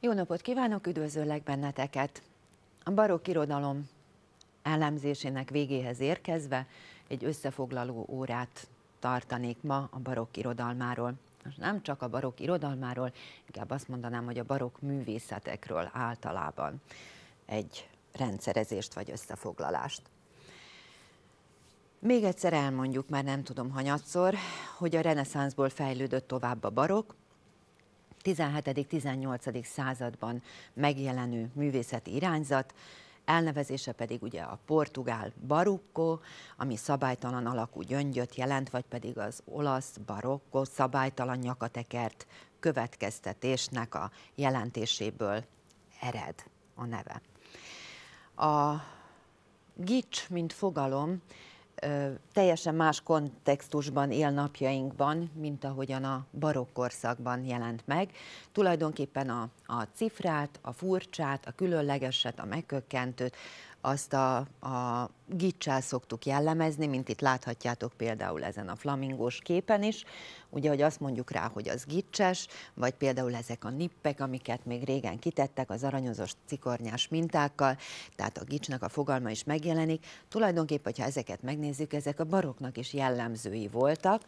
Jó napot kívánok, üdvözöllek benneteket! A barokk irodalom elemzésének végéhez érkezve egy összefoglaló órát tartanék ma a barokk irodalmáról. Most nem csak a barokk irodalmáról, inkább azt mondanám, hogy a barokk művészetekről általában egy rendszerezést vagy összefoglalást. Még egyszer elmondjuk, már nem tudom hanyatszor, hogy a reneszánszból fejlődött tovább a barokk, 17.-18. században megjelenő művészeti irányzat, elnevezése pedig ugye a portugál barukko, ami szabálytalan alakú gyöngyöt jelent, vagy pedig az olasz barokko szabálytalan nyakatekert következtetésnek a jelentéséből ered a neve. A gics, mint fogalom, teljesen más kontextusban él napjainkban, mint ahogyan a barokk korszakban jelent meg. Tulajdonképpen a, a cifrát, a furcsát, a különlegeset, a megkökkentőt, azt a, a gicsel szoktuk jellemezni, mint itt láthatjátok például ezen a flamingós képen is, ugye, hogy azt mondjuk rá, hogy az gicses, vagy például ezek a nippek, amiket még régen kitettek az aranyozos cikornyás mintákkal, tehát a gicsnek a fogalma is megjelenik. Tulajdonképp, ha ezeket megnézzük, ezek a baroknak is jellemzői voltak,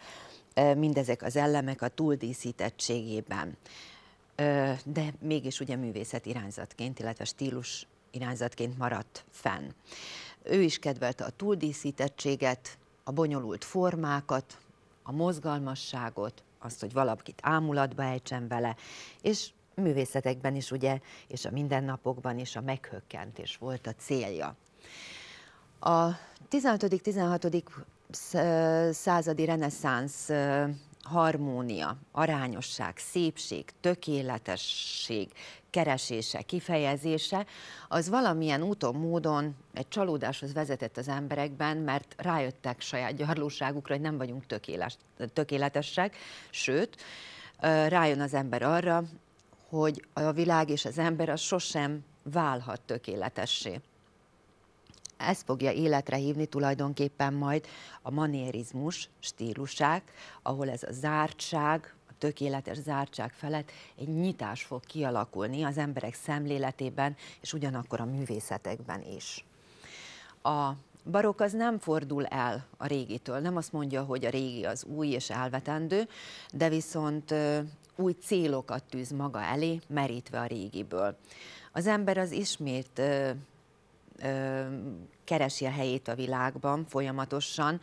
mindezek az elemek a túldíszítettségében de mégis ugye művészet irányzatként, illetve stílus irányzatként maradt fenn. Ő is kedvelte a túldíszítettséget, a bonyolult formákat, a mozgalmasságot, azt, hogy valakit ámulatba ejtsen vele, és művészetekben is ugye, és a mindennapokban is a meghökkentés volt a célja. A 15.-16. századi reneszánsz harmónia, arányosság, szépség, tökéletesség keresése, kifejezése, az valamilyen úton, módon egy csalódáshoz vezetett az emberekben, mert rájöttek saját gyarlóságukra, hogy nem vagyunk tökéles, tökéletesek, sőt, rájön az ember arra, hogy a világ és az ember az sosem válhat tökéletessé ezt fogja életre hívni tulajdonképpen majd a manierizmus stílusák, ahol ez a zártság, a tökéletes zártság felett egy nyitás fog kialakulni az emberek szemléletében, és ugyanakkor a művészetekben is. A barokk az nem fordul el a régitől, nem azt mondja, hogy a régi az új és elvetendő, de viszont új célokat tűz maga elé, merítve a régiből. Az ember az ismét keresi a helyét a világban folyamatosan.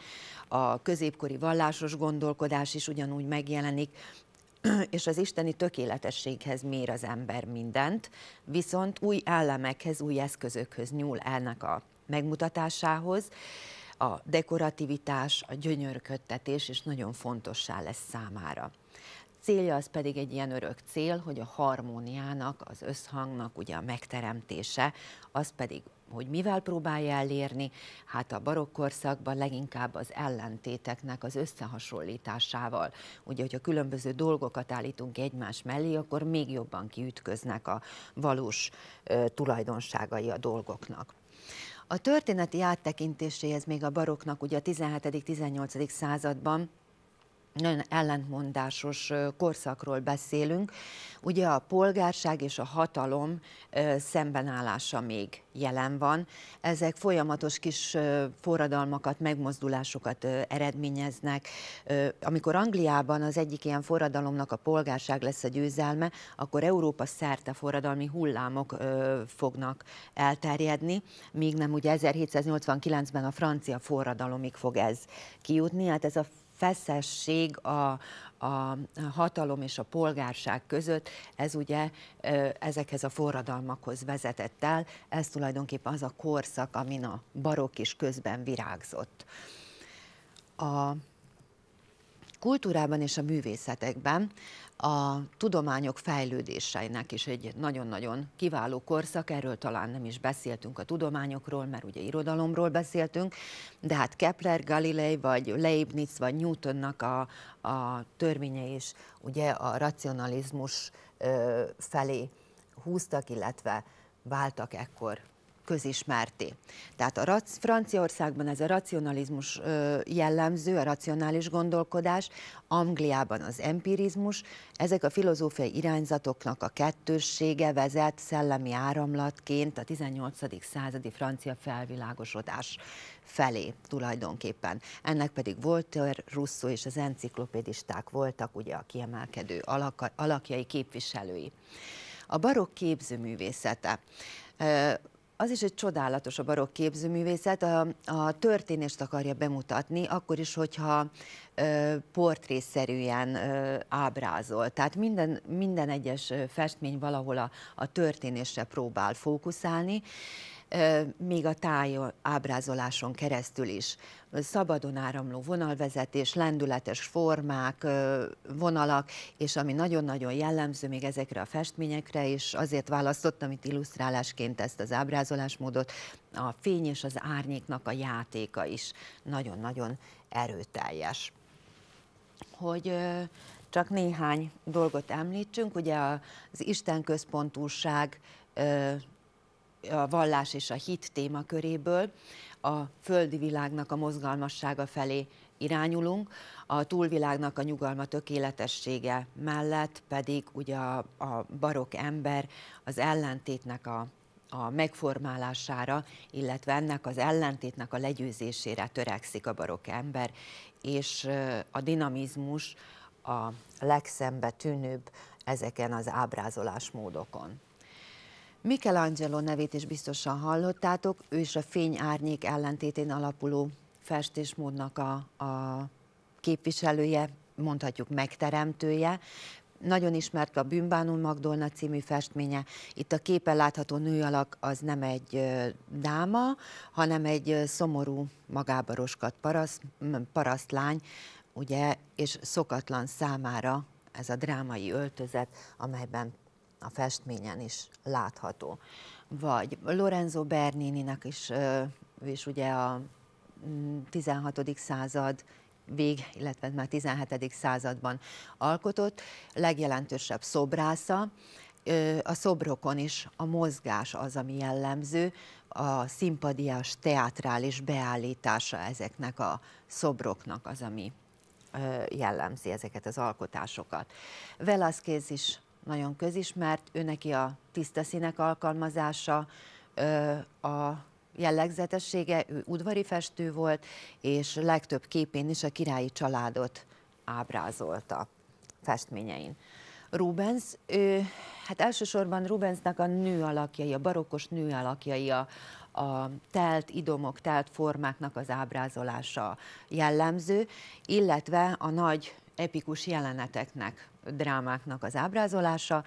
A középkori vallásos gondolkodás is ugyanúgy megjelenik, és az isteni tökéletességhez mér az ember mindent, viszont új elemekhez, új eszközökhöz nyúl ennek a megmutatásához. A dekorativitás, a gyönyörködtetés is nagyon fontossá lesz számára célja az pedig egy ilyen örök cél, hogy a harmóniának, az összhangnak ugye a megteremtése, az pedig hogy mivel próbálja elérni, hát a barokk korszakban leginkább az ellentéteknek az összehasonlításával. Ugye, hogyha különböző dolgokat állítunk egymás mellé, akkor még jobban kiütköznek a valós ö, tulajdonságai a dolgoknak. A történeti áttekintéséhez még a baroknak ugye a 17.-18. században nagyon ellentmondásos korszakról beszélünk. Ugye a polgárság és a hatalom szembenállása még jelen van. Ezek folyamatos kis forradalmakat, megmozdulásokat eredményeznek. Amikor Angliában az egyik ilyen forradalomnak a polgárság lesz a győzelme, akkor Európa szerte forradalmi hullámok fognak elterjedni, míg nem ugye 1789-ben a francia forradalomig fog ez kijutni. Hát ez a feszesség a, a hatalom és a polgárság között, ez ugye ezekhez a forradalmakhoz vezetett el, ez tulajdonképpen az a korszak, amin a barok is közben virágzott. A kultúrában és a művészetekben a tudományok fejlődéseinek is egy nagyon-nagyon kiváló korszak, erről talán nem is beszéltünk a tudományokról, mert ugye irodalomról beszéltünk, de hát Kepler, Galilei, vagy Leibniz, vagy Newtonnak a, a törvénye is ugye a racionalizmus felé húztak, illetve váltak ekkor közismerté. Tehát a rac, Franciaországban ez a racionalizmus jellemző, a racionális gondolkodás, Angliában az empirizmus, ezek a filozófiai irányzatoknak a kettőssége vezet szellemi áramlatként a 18. századi francia felvilágosodás felé tulajdonképpen. Ennek pedig Voltaire, Russo és az enciklopédisták voltak ugye a kiemelkedő alaka, alakjai, képviselői. A barokk képzőművészete az is egy csodálatos a barokk képzőművészet, a, a történést akarja bemutatni, akkor is, hogyha portrészerűen ábrázol. Tehát minden, minden egyes festmény valahol a, a történésre próbál fókuszálni, még a táj ábrázoláson keresztül is. Szabadon áramló vonalvezetés, lendületes formák, vonalak, és ami nagyon-nagyon jellemző még ezekre a festményekre, és azért választottam itt illusztrálásként ezt az ábrázolásmódot, a fény és az árnyéknak a játéka is nagyon-nagyon erőteljes hogy csak néhány dolgot említsünk. Ugye az Isten központúság, a vallás és a hit témaköréből a földi világnak a mozgalmassága felé irányulunk, a túlvilágnak a nyugalma tökéletessége mellett pedig ugye a, barok ember az ellentétnek a a megformálására, illetve ennek az ellentétnek a legyőzésére törekszik a barokk ember, és a dinamizmus a legszembe tűnőbb ezeken az ábrázolásmódokon. Michelangelo nevét is biztosan hallottátok, ő is a fény-árnyék ellentétén alapuló festésmódnak a, a képviselője, mondhatjuk megteremtője, nagyon ismert a Bűnbánul Magdolna című festménye. Itt a képen látható nőalak az nem egy dáma, hanem egy szomorú, magába roskat paraszt, parasztlány, ugye, és szokatlan számára ez a drámai öltözet, amelyben a festményen is látható. Vagy Lorenzo Bernini Bernini-nek is, és ugye a 16. század vég, illetve már 17. században alkotott, legjelentősebb szobrásza, a szobrokon is a mozgás az, ami jellemző, a szimpadias teátrális beállítása ezeknek a szobroknak az, ami jellemzi ezeket az alkotásokat. Velázquez is nagyon közismert, ő neki a tiszta színek alkalmazása, a jellegzetessége, ő udvari festő volt, és legtöbb képén is a királyi családot ábrázolta festményein. Rubens, ő, hát elsősorban Rubensnak a nő alakjai, a barokkos nő alakjai, a, a telt idomok, telt formáknak az ábrázolása jellemző, illetve a nagy epikus jeleneteknek, drámáknak az ábrázolása,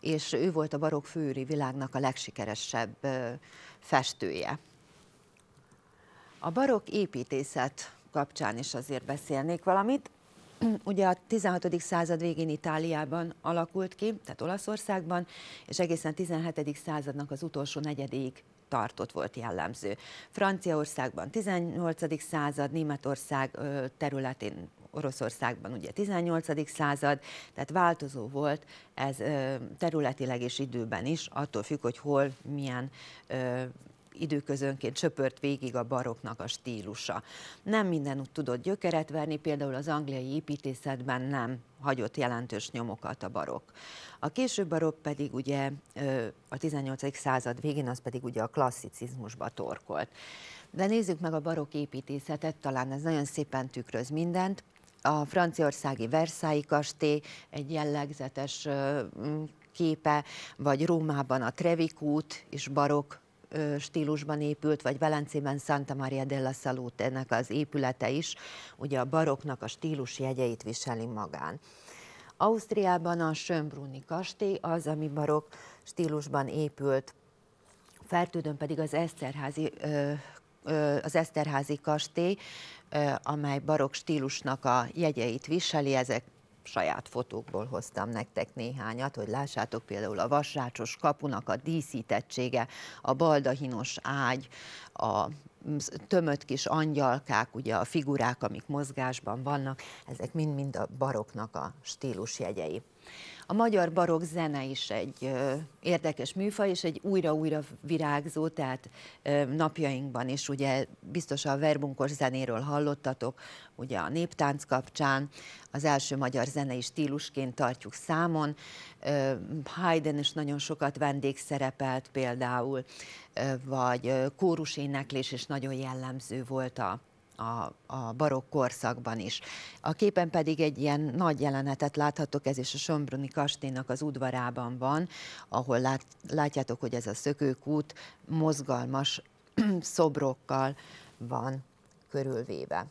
és ő volt a barokk főri világnak a legsikeresebb festője. A barokk építészet kapcsán is azért beszélnék valamit. Ugye a 16. század végén Itáliában alakult ki, tehát Olaszországban, és egészen a 17. századnak az utolsó negyedéig tartott volt jellemző. Franciaországban 18. század, Németország területén Oroszországban ugye 18. század, tehát változó volt ez területileg és időben is, attól függ, hogy hol milyen időközönként söpört végig a baroknak a stílusa. Nem minden út tudott gyökeret verni, például az angliai építészetben nem hagyott jelentős nyomokat a barokk. A később barokk pedig ugye a 18. század végén, az pedig ugye a klasszicizmusba torkolt. De nézzük meg a barokk építészetet, talán ez nagyon szépen tükröz mindent. A franciaországi Versailles kastély egy jellegzetes képe, vagy Rómában a Trevikút és barok stílusban épült, vagy Velencében Santa Maria della Salute ennek az épülete is, ugye a baroknak a stílus jegyeit viseli magán. Ausztriában a Schönbrunni kastély az, ami barok stílusban épült, Fertődön pedig az Eszterházi az Eszterházi kastély, amely barokk stílusnak a jegyeit viseli, ezek saját fotókból hoztam nektek néhányat, hogy lássátok például a vasrácsos kapunak a díszítettsége, a baldahinos ágy, a tömött kis angyalkák, ugye a figurák, amik mozgásban vannak, ezek mind-mind a baroknak a stílusjegyei. A magyar barokk zene is egy ö, érdekes műfaj, és egy újra-újra virágzó, tehát ö, napjainkban is ugye biztos a verbunkos zenéről hallottatok, ugye a néptánc kapcsán az első magyar zenei stílusként tartjuk számon. Ö, Haydn is nagyon sokat vendégszerepelt például, ö, vagy éneklés is nagyon jellemző volt a a, a barokk korszakban is. A képen pedig egy ilyen nagy jelenetet láthatok, ez is a Sombruni kastélynak az udvarában van, ahol lát, látjátok, hogy ez a szökőkút mozgalmas szobrokkal van körülvéve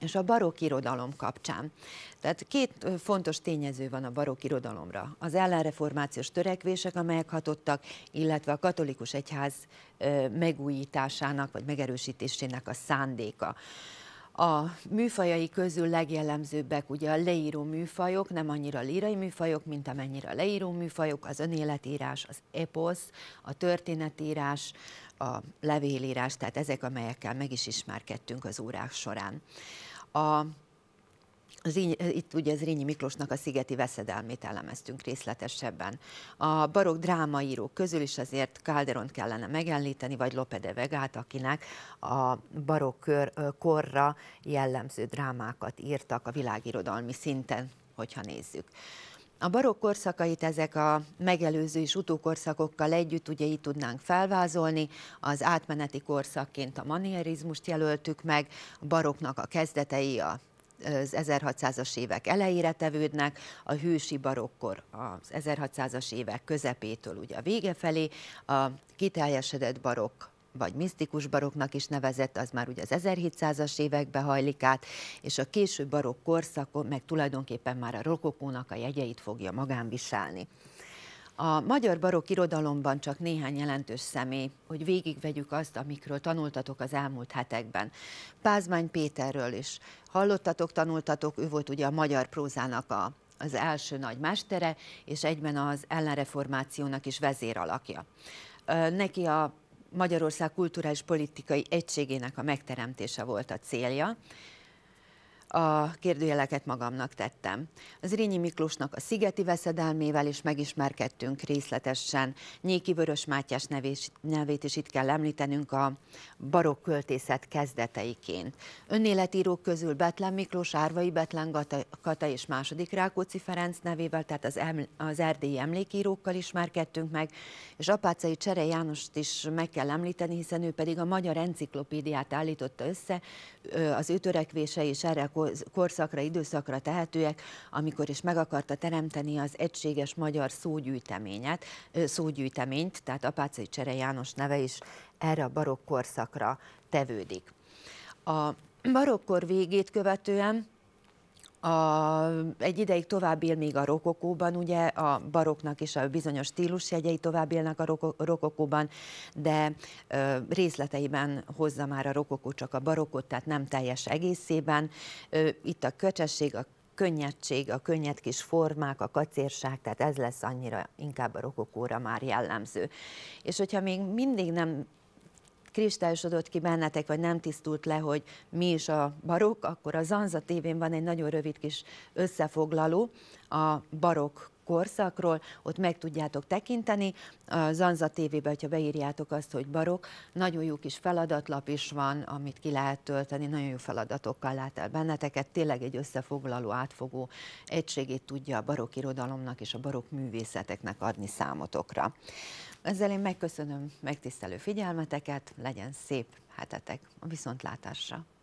és a barokk irodalom kapcsán. Tehát két fontos tényező van a barokk irodalomra. Az ellenreformációs törekvések, amelyek hatottak, illetve a katolikus egyház megújításának vagy megerősítésének a szándéka. A műfajai közül legjellemzőbbek ugye a leíró műfajok, nem annyira lírai műfajok, mint amennyire a leíró műfajok, az önéletírás, az eposz, a történetírás, a levélírás, tehát ezek, amelyekkel meg is ismerkedtünk az órák során. A az így, itt ugye az Rényi Miklósnak a szigeti veszedelmét elemeztünk részletesebben. A barok drámaírók közül is azért calderon kellene megemlíteni, vagy Lope de Vegát, akinek a kör, korra jellemző drámákat írtak a világirodalmi szinten, hogyha nézzük. A barokk korszakait ezek a megelőző és utókorszakokkal együtt ugye így tudnánk felvázolni. Az átmeneti korszakként a manierizmust jelöltük meg, a baroknak a kezdetei a az 1600-as évek elejére tevődnek, a hősi barokkor az 1600-as évek közepétől ugye a vége felé, a kiteljesedett barokk vagy misztikus baroknak is nevezett, az már ugye az 1700-as évekbe hajlik át, és a késő barokk korszakon meg tulajdonképpen már a rokokónak a jegyeit fogja magán viselni. A magyar barokk irodalomban csak néhány jelentős személy, hogy végigvegyük azt, amikről tanultatok az elmúlt hetekben. Pázmány Péterről is hallottatok, tanultatok, ő volt ugye a magyar prózának a, az első nagy mestere, és egyben az ellenreformációnak is vezér alakja. Neki a Magyarország kulturális politikai egységének a megteremtése volt a célja, a kérdőjeleket magamnak tettem. Az Rényi Miklósnak a szigeti veszedelmével is megismerkedtünk részletesen. Nyéki Vörös Mátyás nevés, nevét is itt kell említenünk a barokk költészet kezdeteiként. Önéletírók közül Betlen Miklós, Árvai Betlen Gata, Kata és második Rákóczi Ferenc nevével, tehát az, eml- az erdélyi emlékírókkal ismerkedtünk meg, és Apácai Csere Jánost is meg kell említeni, hiszen ő pedig a Magyar Enciklopédiát állította össze, az ő törekvése és erre korszakra, időszakra tehetőek, amikor is meg akarta teremteni az egységes magyar szógyűjteményet, szógyűjteményt, tehát Apácai Csere János neve is erre a barokk korszakra tevődik. A barokkor végét követően a, egy ideig tovább él még a rokokóban, ugye a baroknak is a bizonyos stílusjegyei tovább élnek a roko, rokokóban, de ö, részleteiben hozza már a rokokó csak a barokot, tehát nem teljes egészében. Ö, itt a köcsesség, a könnyedség, a könnyed kis formák, a kacérság, tehát ez lesz annyira inkább a rokokóra már jellemző. És hogyha még mindig nem kristályosodott ki bennetek, vagy nem tisztult le, hogy mi is a barokk, akkor a Zanza tévén van egy nagyon rövid kis összefoglaló a barokk korszakról, ott meg tudjátok tekinteni. A Zanza TV-be, hogyha beírjátok azt, hogy barok, nagyon jó kis feladatlap is van, amit ki lehet tölteni, nagyon jó feladatokkal lát el benneteket, tényleg egy összefoglaló, átfogó egységét tudja a barok irodalomnak és a barok művészeteknek adni számotokra. Ezzel én megköszönöm megtisztelő figyelmeteket, legyen szép hetetek a viszontlátásra!